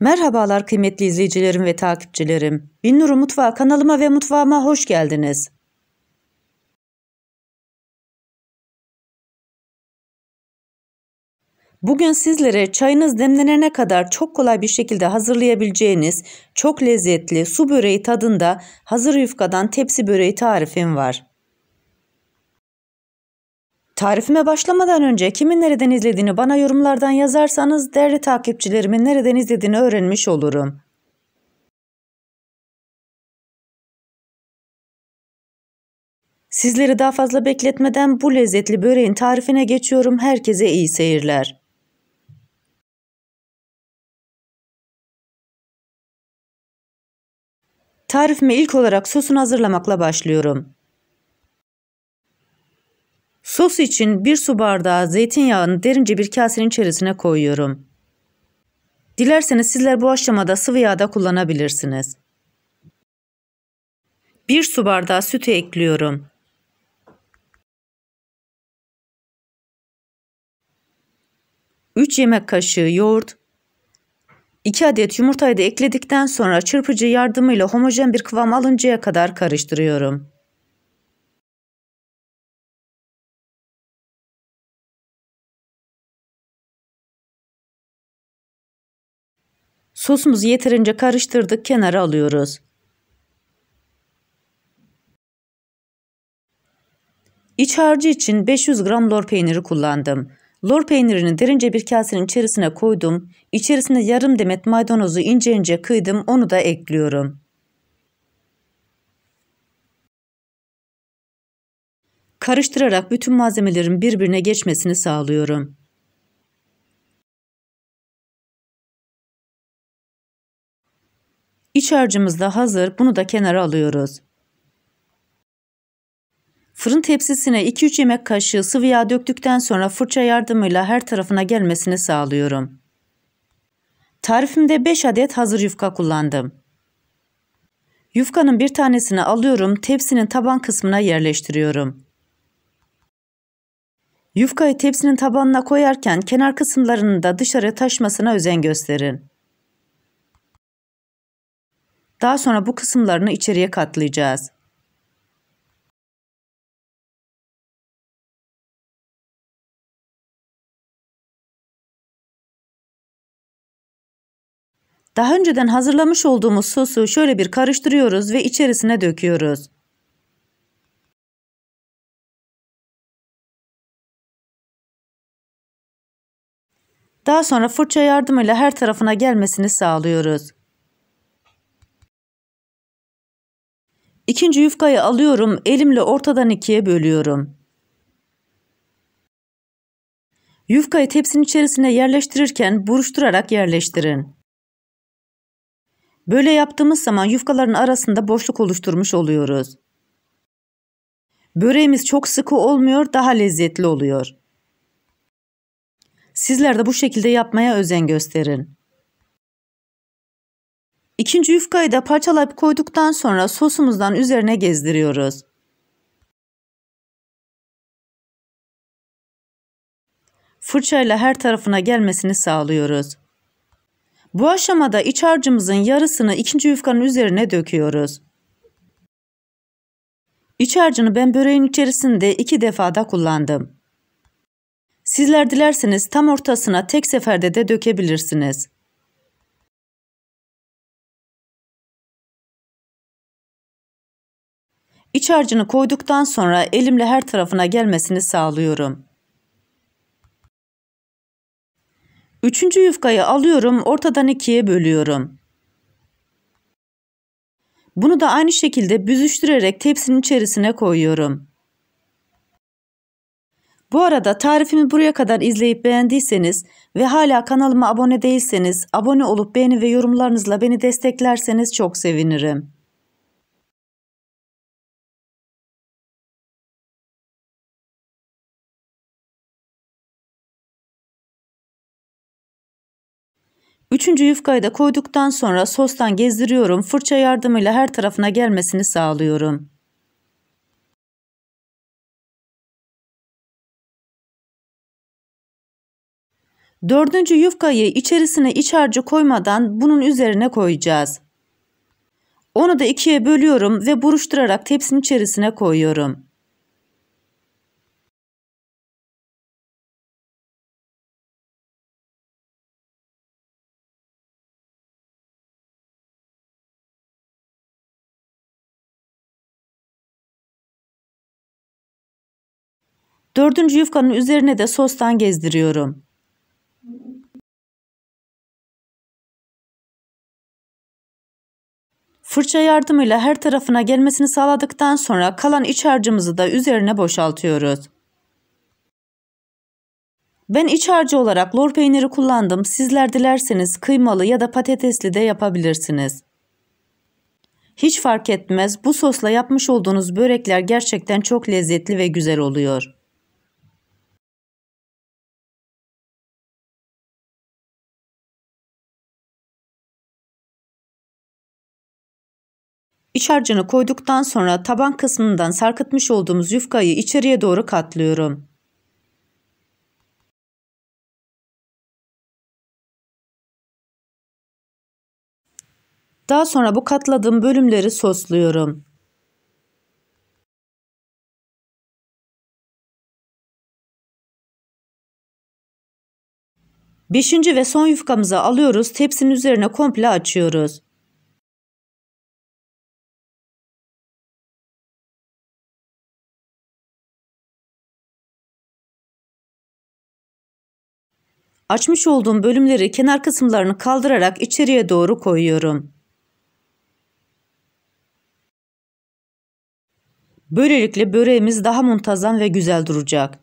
Merhabalar kıymetli izleyicilerim ve takipçilerim. Binnuru Mutfağı kanalıma ve mutfağıma hoş geldiniz. Bugün sizlere çayınız demlenene kadar çok kolay bir şekilde hazırlayabileceğiniz çok lezzetli su böreği tadında hazır yufkadan tepsi böreği tarifim var. Tarifime başlamadan önce kimin nereden izlediğini bana yorumlardan yazarsanız değerli takipçilerimin nereden izlediğini öğrenmiş olurum. Sizleri daha fazla bekletmeden bu lezzetli böreğin tarifine geçiyorum. Herkese iyi seyirler. Tarifime ilk olarak sosunu hazırlamakla başlıyorum. Sos için bir su bardağı zeytinyağını derince bir kasenin içerisine koyuyorum. Dilerseniz sizler bu aşamada sıvı yağ da kullanabilirsiniz. Bir su bardağı sütü ekliyorum. Üç yemek kaşığı yoğurt, 2 adet yumurtayı da ekledikten sonra çırpıcı yardımıyla homojen bir kıvam alıncaya kadar karıştırıyorum. Sosumuzu yeterince karıştırdık kenara alıyoruz. İç harcı için 500 gram lor peyniri kullandım. Lor peynirini derince bir kasenin içerisine koydum. İçerisine yarım demet maydanozu ince ince kıydım onu da ekliyorum. Karıştırarak bütün malzemelerin birbirine geçmesini sağlıyorum. İç harcımız da hazır. Bunu da kenara alıyoruz. Fırın tepsisine 2-3 yemek kaşığı sıvı yağ döktükten sonra fırça yardımıyla her tarafına gelmesini sağlıyorum. Tarifimde 5 adet hazır yufka kullandım. Yufkanın bir tanesini alıyorum, tepsinin taban kısmına yerleştiriyorum. Yufkayı tepsinin tabanına koyarken kenar kısımlarının da dışarı taşmasına özen gösterin. Daha sonra bu kısımlarını içeriye katlayacağız. Daha önceden hazırlamış olduğumuz sosu şöyle bir karıştırıyoruz ve içerisine döküyoruz. Daha sonra fırça yardımıyla her tarafına gelmesini sağlıyoruz. İkinci yufkayı alıyorum, elimle ortadan ikiye bölüyorum. Yufkayı tepsinin içerisine yerleştirirken buruşturarak yerleştirin. Böyle yaptığımız zaman yufkaların arasında boşluk oluşturmuş oluyoruz. Böreğimiz çok sıkı olmuyor, daha lezzetli oluyor. Sizler de bu şekilde yapmaya özen gösterin. İkinci yufkayı da parçalayıp koyduktan sonra sosumuzdan üzerine gezdiriyoruz. Fırçayla her tarafına gelmesini sağlıyoruz. Bu aşamada iç harcımızın yarısını ikinci yufkanın üzerine döküyoruz. İç harcını ben böreğin içerisinde iki defada kullandım. Sizler dilerseniz tam ortasına tek seferde de dökebilirsiniz. İç harcını koyduktan sonra elimle her tarafına gelmesini sağlıyorum. Üçüncü yufkayı alıyorum, ortadan ikiye bölüyorum. Bunu da aynı şekilde büzüştürerek tepsinin içerisine koyuyorum. Bu arada tarifimi buraya kadar izleyip beğendiyseniz ve hala kanalıma abone değilseniz abone olup beğeni ve yorumlarınızla beni desteklerseniz çok sevinirim. Üçüncü yufkayı da koyduktan sonra sostan gezdiriyorum. Fırça yardımıyla her tarafına gelmesini sağlıyorum. Dördüncü yufkayı içerisine iç harcı koymadan bunun üzerine koyacağız. Onu da ikiye bölüyorum ve buruşturarak tepsinin içerisine koyuyorum. Dördüncü yufkanın üzerine de sostan gezdiriyorum. Fırça yardımıyla her tarafına gelmesini sağladıktan sonra kalan iç harcımızı da üzerine boşaltıyoruz. Ben iç harcı olarak lor peyniri kullandım. Sizler dilerseniz kıymalı ya da patatesli de yapabilirsiniz. Hiç fark etmez bu sosla yapmış olduğunuz börekler gerçekten çok lezzetli ve güzel oluyor. İç harcını koyduktan sonra taban kısmından sarkıtmış olduğumuz yufkayı içeriye doğru katlıyorum. Daha sonra bu katladığım bölümleri sosluyorum. Beşinci ve son yufkamızı alıyoruz, tepsinin üzerine komple açıyoruz. Açmış olduğum bölümleri kenar kısımlarını kaldırarak içeriye doğru koyuyorum. Böylelikle böreğimiz daha muntazam ve güzel duracak.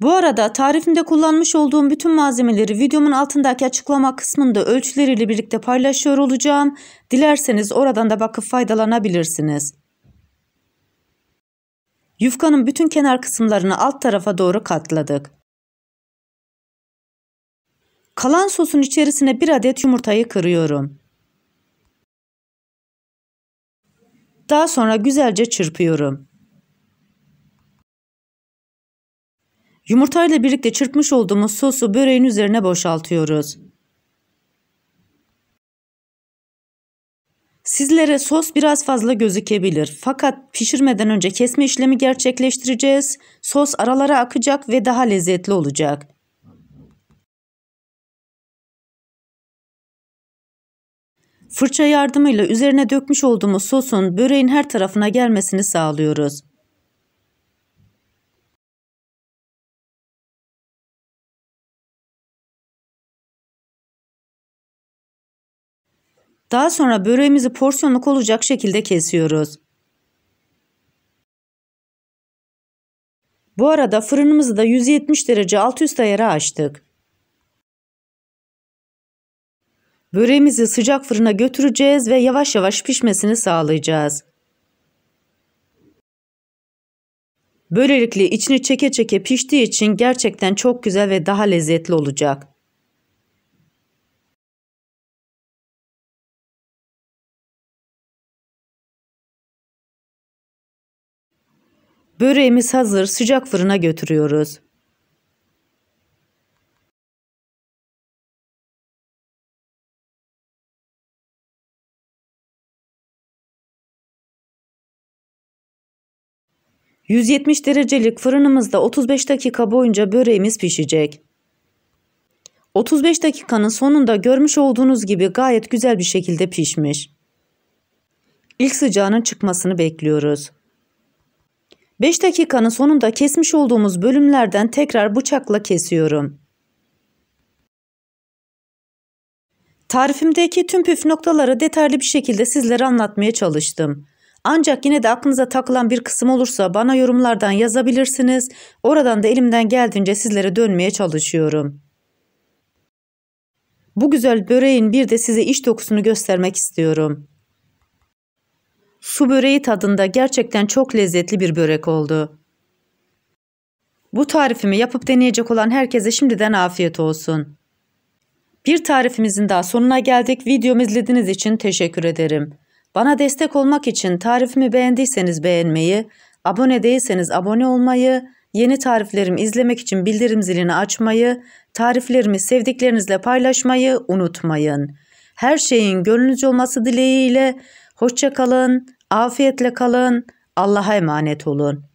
Bu arada tarifimde kullanmış olduğum bütün malzemeleri videomun altındaki açıklama kısmında ölçüleriyle birlikte paylaşıyor olacağım. Dilerseniz oradan da bakıp faydalanabilirsiniz. Yufkanın bütün kenar kısımlarını alt tarafa doğru katladık. Kalan sosun içerisine bir adet yumurtayı kırıyorum. Daha sonra güzelce çırpıyorum. Yumurtayla birlikte çırpmış olduğumuz sosu böreğin üzerine boşaltıyoruz. Sizlere sos biraz fazla gözükebilir fakat pişirmeden önce kesme işlemi gerçekleştireceğiz. Sos aralara akacak ve daha lezzetli olacak. Fırça yardımıyla üzerine dökmüş olduğumuz sosun böreğin her tarafına gelmesini sağlıyoruz. Daha sonra böreğimizi porsiyonluk olacak şekilde kesiyoruz. Bu arada fırınımızı da 170 derece alt üst ayara açtık. Böreğimizi sıcak fırına götüreceğiz ve yavaş yavaş pişmesini sağlayacağız. Böylelikle içini çeke çeke piştiği için gerçekten çok güzel ve daha lezzetli olacak. Böreğimiz hazır sıcak fırına götürüyoruz. %170 derecelik fırınımızda 35 dakika boyunca böreğimiz pişecek. 35 dakikanın sonunda görmüş olduğunuz gibi gayet güzel bir şekilde pişmiş. İlk sıcağının çıkmasını bekliyoruz. Beş dakikanın sonunda kesmiş olduğumuz bölümlerden tekrar bıçakla kesiyorum. Tarifimdeki tüm püf noktaları detaylı bir şekilde sizlere anlatmaya çalıştım. Ancak yine de aklınıza takılan bir kısım olursa bana yorumlardan yazabilirsiniz. Oradan da elimden geldiğince sizlere dönmeye çalışıyorum. Bu güzel böreğin bir de size iç dokusunu göstermek istiyorum su böreği tadında gerçekten çok lezzetli bir börek oldu. Bu tarifimi yapıp deneyecek olan herkese şimdiden afiyet olsun. Bir tarifimizin daha sonuna geldik. Videomu izlediğiniz için teşekkür ederim. Bana destek olmak için tarifimi beğendiyseniz beğenmeyi, abone değilseniz abone olmayı, yeni tariflerimi izlemek için bildirim zilini açmayı, tariflerimi sevdiklerinizle paylaşmayı unutmayın. Her şeyin gönlünüzce olması dileğiyle Hoşça kalın, afiyetle kalın, Allah'a emanet olun.